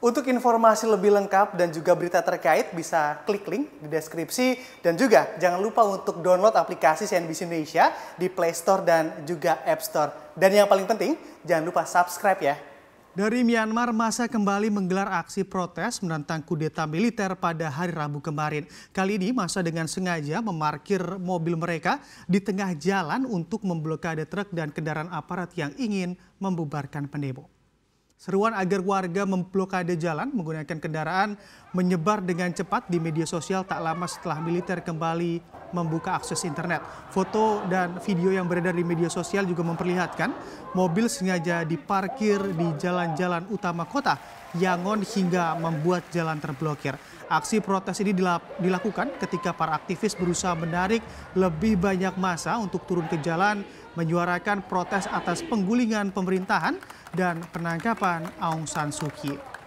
Untuk informasi lebih lengkap dan juga berita terkait bisa klik link di deskripsi dan juga jangan lupa untuk download aplikasi CNBC Indonesia di Play Store dan juga App Store. Dan yang paling penting jangan lupa subscribe ya. Dari Myanmar, masa kembali menggelar aksi protes menentang kudeta militer pada hari Rabu kemarin. Kali ini masa dengan sengaja memarkir mobil mereka di tengah jalan untuk memblokade truk dan kendaraan aparat yang ingin membubarkan pendemo. Seruan agar warga memblokade jalan menggunakan kendaraan menyebar dengan cepat di media sosial tak lama setelah militer kembali membuka akses internet. Foto dan video yang beredar di media sosial juga memperlihatkan mobil sengaja diparkir di jalan-jalan utama kota Yangon hingga membuat jalan terblokir. Aksi protes ini dilakukan ketika para aktivis berusaha menarik lebih banyak masa untuk turun ke jalan menyuarakan protes atas penggulingan pemerintahan dan penangkapan Aung San Suu Kyi.